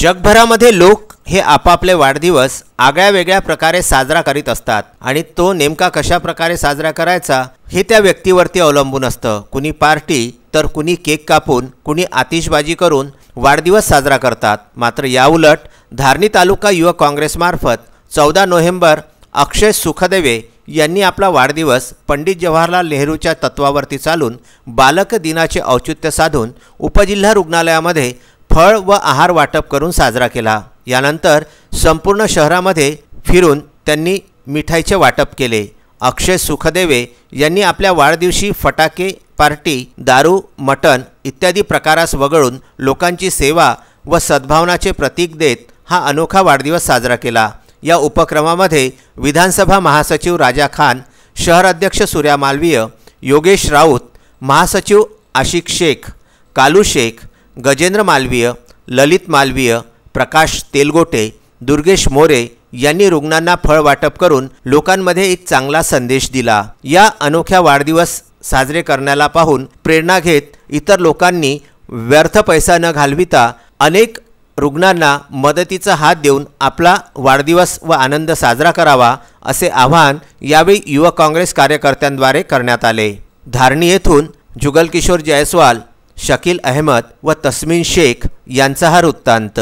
जगभरामध्ये लोक हे आपापले वाढदिवस आगळ्या वेगळ्या प्रकारे साजरा करीत असतात आणि तो नेमका कशा प्रकारे साजरा करायचा हे त्या व्यक्तीवरती अवलंबून असतं कुणी पार्टी तर कुणी केक कापून कुणी आतिषबाजी करून वाढदिवस साजरा करतात मात्र याउलट धारणी तालुका युवक काँग्रेसमार्फत चौदा नोव्हेंबर अक्षय सुखदेवे यांनी आपला वाढदिवस पंडित जवाहरलाल नेहरूच्या तत्वावरती चालून बालक दिनाचे औचित्य साधून उपजिल्हा रुग्णालयामध्ये फळ व आहार वाटप करून साजरा केला यानंतर संपूर्ण शहरामध्ये फिरून त्यांनी मिठाईचे वाटप केले अक्षय सुखदेवे यांनी आपल्या वाढदिवशी फटाके पार्टी दारू मटण इत्यादी प्रकारास वगळून लोकांची सेवा व सद्भावनाचे प्रतीक देत हा अनोखा वाढदिवस साजरा केला या उपक्रमामध्ये विधानसभा महासचिव राजा खान शहर अध्यक्ष सूर्या मालवीय योगेश राऊत महासचिव आशिक शेख कालू शेख गजेंद्र मालवीय ललित मालवीय प्रकाश तेलगोटे दुर्गेश मोरे यांनी रुग्णांना फळ वाटप करून लोकांमध्ये एक चांगला संदेश दिला या अनोख्या वाढदिवस साजरे करण्याला पाहून प्रेरणा घेत इतर लोकांनी व्यर्थ पैसा न घालविता अनेक रुग्णांना मदतीचा हात देऊन आपला वाढदिवस व आनंद साजरा करावा असे आवाहन यावेळी युवक काँग्रेस कार्यकर्त्यांद्वारे करण्यात आले धारणी येथून जुगलकिशोर जयस्वाल शकील अहमद व तस्मिन शेख यांचा हा वृत्तांत